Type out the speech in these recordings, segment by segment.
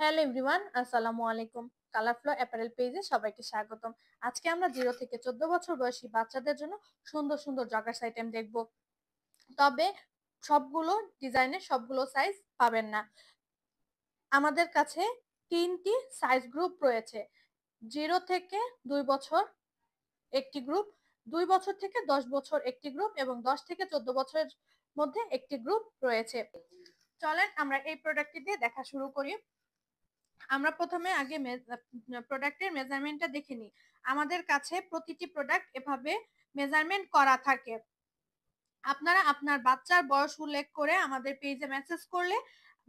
hello everyone আসসালামু আলাইকুম কালারফ্লো apparel পেজে সবাইকে স্বাগতম আজকে আমরা জিরো থেকে চোদ্দ বছর বয়সী বাচ্চাদের জন্য সুন্দর সুন্দর জগার্স আইটেম দেখব তবে সবগুলো ডিজাইনের সবগুলো সাইজ পাবেন না আমাদের কাছে তিনটি সাইজ গ্রুপ রয়েছে জিরো থেকে দুই বছর একটি গ্রুপ দুই বছর থেকে দশ বছর একটি গ্রুপ এবং দশ থেকে চোদ্দ বছরের মধ্যে একটি গ্রুপ রয়েছে চলেন আমরা এই প্রোডাক্টটি দিয়ে দেখা শুরু করি আমরা প্রথমে আগে প্রোডাক্টের মেজারমেন্টটা দেখে নিই আমাদের কাছে প্রতিটি প্রোডাক্ট এভাবে মেজারমেন্ট করা থাকে আপনারা আপনার বাচ্চার বয়স উল্লেখ করে আমাদের পেজে মেসেজ করলে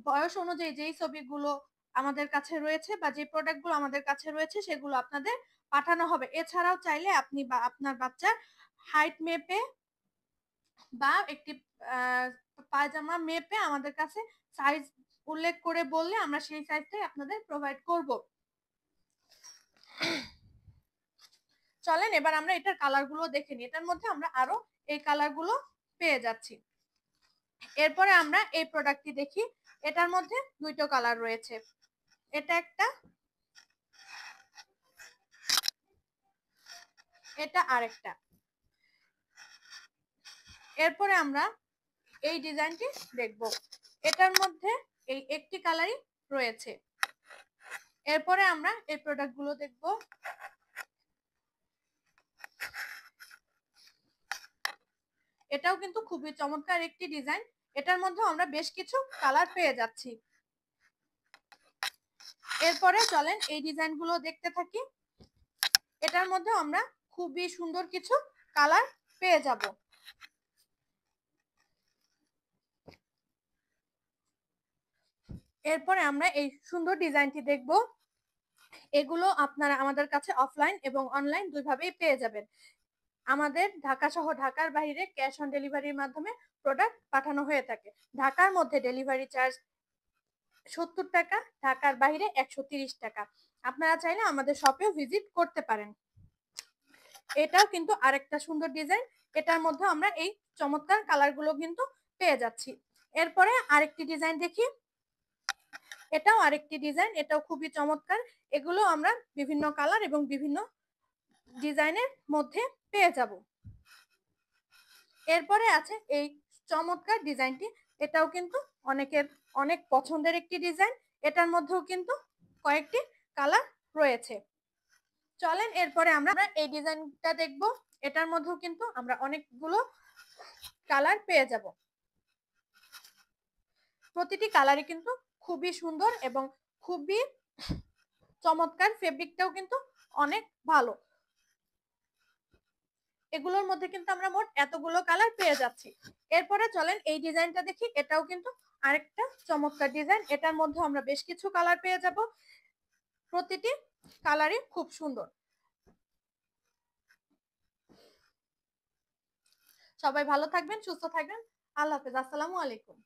বয়স অনুযায়ী যেই ছবিগুলো আমাদের কাছে রয়েছে বা যে প্রোডাক্টগুলো আমাদের কাছে রয়েছে সেগুলো আপনাদের পাঠানো হবে এছাড়াও চাইলে আপনি বা আপনার বাচ্চার হাইট মেপে বা একটি পায়জামা মেপে আমাদের কাছে সাইজ উল্লেখ করে বললে আমরা সেই সাইজটাই আপনাদের প্রোভাইড করব চলেন এবার আমরা এটার কালারগুলো দেখে নিই এটার মধ্যে আমরা আরো এই কালারগুলো পেয়ে যাচ্ছি এরপরে আমরা এই প্রোডাক্টটি দেখি এটার মধ্যে দুইটো কালার রয়েছে এটা একটা এটা আরেকটা এরপরে আমরা এই ডিজাইনটি দেখব এটার মধ্যে এই একটি কালারই রয়েছে এরপরে আমরা এই প্রোডাক্টগুলো দেখব এটাও কিন্তু খুবই চমৎকার একটি ডিজাইন এটার মধ্যে আমরা বেশ কিছু কালার পেয়ে যাচ্ছি এরপরে চলেন এই ডিজাইনগুলো দেখতে থাকি এটার মধ্যে আমরা খুবই সুন্দর কিছু কালার পেয়ে যাব এরপরে আমরা এই সুন্দর ডিজাইনটি দেখব এগুলো আপনারা আমাদের কাছে অফলাইন এবং অনলাইন দুইভাবেই পেয়ে যাবেন আমাদের ঢাকা সহ ঢাকার বাইরে ক্যাশ অন ডেলিভারির মাধ্যমে প্রোডাক্ট পাঠানো হয়ে থাকে ঢাকার মধ্যে ডেলিভারি চার্জ সত্তর টাকা ঢাকার বাইরে একশো টাকা আপনারা চাইলে আমাদের শপেও ভিজিট করতে পারেন এটাও কিন্তু আরেকটা সুন্দর ডিজাইন এটার মধ্যে আমরা এই চমৎকার কালারগুলো কিন্তু পেয়ে যাচ্ছি এরপরে আরেকটি ডিজাইন দেখি এটাও আরেকটি ডিজাইন এটাও খুবই চমৎকার এগুলো আমরা বিভিন্ন কালার এবং বিভিন্ন ডিজাইনের মধ্যে পেয়ে যাব এরপরে আছে এই চমৎকার ডিজাইনটি এটাও কিন্তু অনেকের অনেক পছন্দের একটি ডিজাইন এটার মধ্যেও কিন্তু কয়েকটি কালার রয়েছে চলেন এরপরে আমরা এই ডিজাইনটা দেখব এটার মধ্যেও কিন্তু আমরা অনেকগুলো কালার পেয়ে যাব প্রতিটি কালারই কিন্তু খুবই সুন্দর এবং খুবই চমৎকার ফেব্রিকটাও কিন্তু অনেক ভালো এগুলোর মধ্যে কিন্তু আমরা মোট এতগুলো কালার পেয়ে যাচ্ছি এরপরে চলেন এই ডিজাইনটা দেখি এটাও কিন্তু আরেকটা চমৎকার ডিজাইন এটার মধ্যে আমরা বেশ কিছু কালার পেয়ে যাব প্রতিটি কালারই খুব সুন্দর সবাই ভালো থাকবেন সুস্থ থাকবেন আল্লাহ হাফেজ আসসালামু আলাইকুম